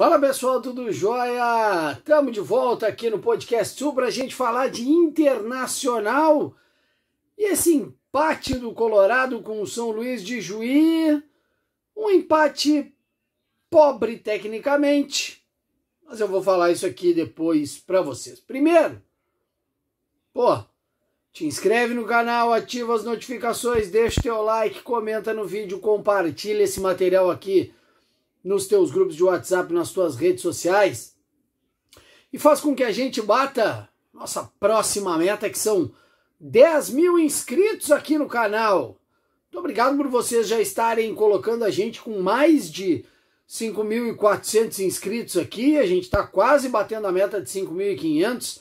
Fala pessoal, tudo jóia? Estamos de volta aqui no podcast Sul para a gente falar de internacional e esse empate do Colorado com o São Luís de Juí. Um empate pobre tecnicamente, mas eu vou falar isso aqui depois para vocês. Primeiro, pô, te inscreve no canal, ativa as notificações, deixa o teu like, comenta no vídeo, compartilha esse material aqui nos teus grupos de WhatsApp, nas tuas redes sociais. E faz com que a gente bata nossa próxima meta, que são 10 mil inscritos aqui no canal. Muito obrigado por vocês já estarem colocando a gente com mais de 5.400 inscritos aqui. A gente está quase batendo a meta de 5.500,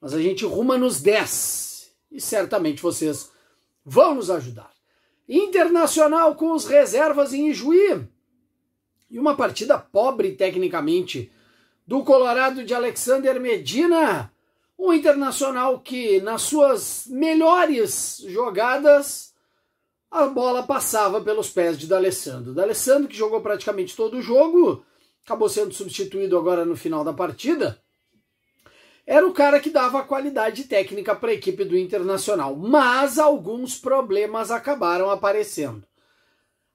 mas a gente ruma nos 10. E certamente vocês vão nos ajudar. Internacional com os reservas em Ijuí. E uma partida pobre tecnicamente do Colorado de Alexander Medina, um internacional que nas suas melhores jogadas a bola passava pelos pés de D'Alessandro. D'Alessandro que jogou praticamente todo o jogo, acabou sendo substituído agora no final da partida. Era o cara que dava a qualidade técnica para a equipe do Internacional, mas alguns problemas acabaram aparecendo.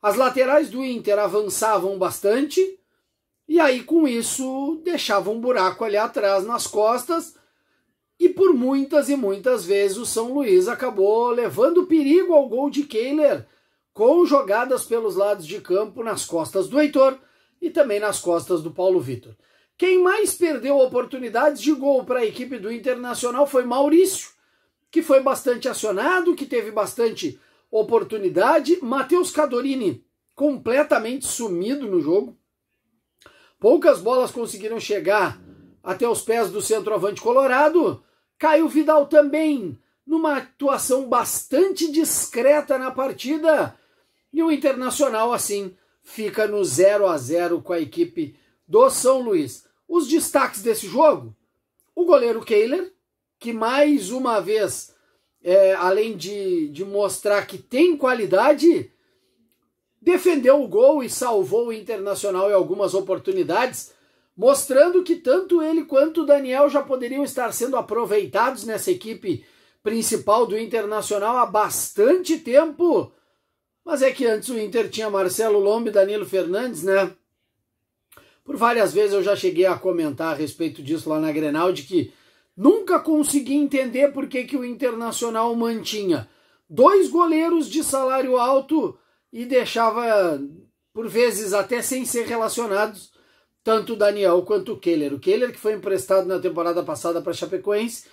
As laterais do Inter avançavam bastante e aí com isso deixava um buraco ali atrás nas costas e por muitas e muitas vezes o São Luís acabou levando perigo ao gol de Kehler com jogadas pelos lados de campo nas costas do Heitor e também nas costas do Paulo Vitor. Quem mais perdeu oportunidades de gol para a equipe do Internacional foi Maurício, que foi bastante acionado, que teve bastante oportunidade. Matheus Cadorini, completamente sumido no jogo. Poucas bolas conseguiram chegar até os pés do centroavante colorado. Caio Vidal também, numa atuação bastante discreta na partida. E o Internacional, assim, fica no 0 a 0 com a equipe do São Luís. Os destaques desse jogo: o goleiro Kehler, que mais uma vez é, além de, de mostrar que tem qualidade, defendeu o gol e salvou o Internacional em algumas oportunidades, mostrando que tanto ele quanto o Daniel já poderiam estar sendo aproveitados nessa equipe principal do Internacional há bastante tempo. Mas é que antes o Inter tinha Marcelo Lombe e Danilo Fernandes, né? Por várias vezes eu já cheguei a comentar a respeito disso lá na Grenal, de que Nunca consegui entender por que, que o Internacional mantinha dois goleiros de salário alto e deixava, por vezes, até sem ser relacionados, tanto o Daniel quanto o Keller. O Keller, que foi emprestado na temporada passada para Chapecoense,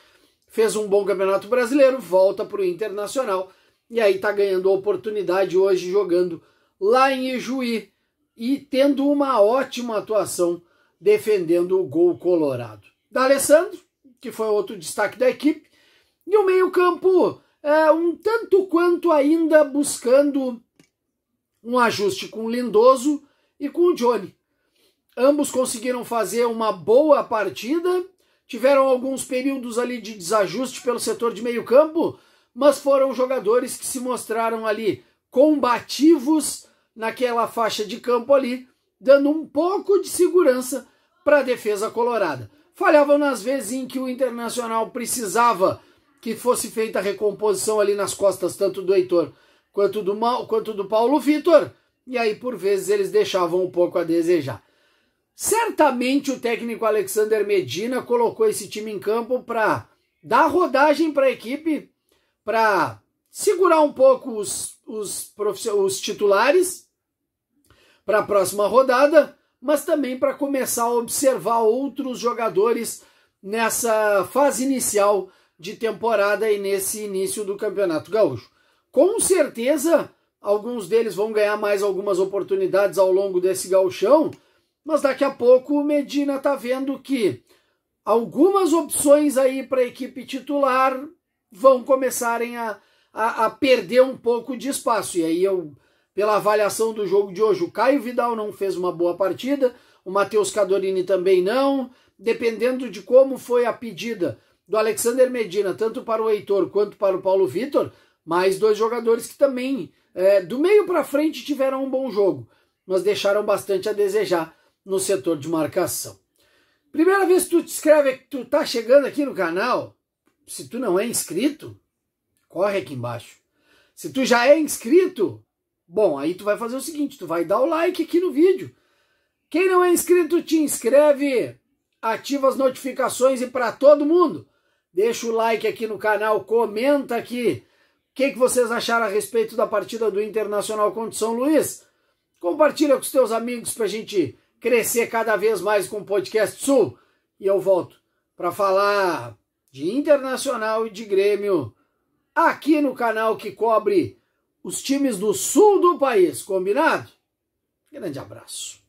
fez um bom campeonato brasileiro, volta para o Internacional e aí está ganhando a oportunidade hoje jogando lá em Ijuí e tendo uma ótima atuação defendendo o gol colorado. D'Alessandro, que foi outro destaque da equipe. E o meio-campo é, um tanto quanto ainda buscando um ajuste com o Lindoso e com o Johnny. Ambos conseguiram fazer uma boa partida, tiveram alguns períodos ali de desajuste pelo setor de meio-campo, mas foram jogadores que se mostraram ali combativos naquela faixa de campo ali, dando um pouco de segurança para a defesa colorada falhavam nas vezes em que o Internacional precisava que fosse feita a recomposição ali nas costas, tanto do Heitor quanto do, Ma quanto do Paulo Vitor, e aí por vezes eles deixavam um pouco a desejar. Certamente o técnico Alexander Medina colocou esse time em campo para dar rodagem para a equipe, para segurar um pouco os, os, os titulares para a próxima rodada mas também para começar a observar outros jogadores nessa fase inicial de temporada e nesse início do Campeonato Gaúcho. Com certeza, alguns deles vão ganhar mais algumas oportunidades ao longo desse gauchão, mas daqui a pouco o Medina está vendo que algumas opções aí para a equipe titular vão começarem a, a, a, perder um pouco de espaço. E aí eu pela avaliação do jogo de hoje. O Caio Vidal não fez uma boa partida, o Matheus Cadorini também não. Dependendo de como foi a pedida do Alexander Medina, tanto para o Heitor quanto para o Paulo Vitor, mais dois jogadores que também, é, do meio para frente, tiveram um bom jogo, mas deixaram bastante a desejar no setor de marcação. Primeira vez que tu te inscreve, que tu tá chegando aqui no canal, se tu não é inscrito, corre aqui embaixo. Se tu já é inscrito, Bom, aí tu vai fazer o seguinte, tu vai dar o like aqui no vídeo. Quem não é inscrito, te inscreve, ativa as notificações e para todo mundo, deixa o like aqui no canal, comenta aqui o que, que vocês acharam a respeito da partida do Internacional contra o São Luís. Compartilha com os teus amigos para a gente crescer cada vez mais com o Podcast Sul. E eu volto para falar de Internacional e de Grêmio aqui no canal que cobre os times do sul do país, combinado? Grande abraço.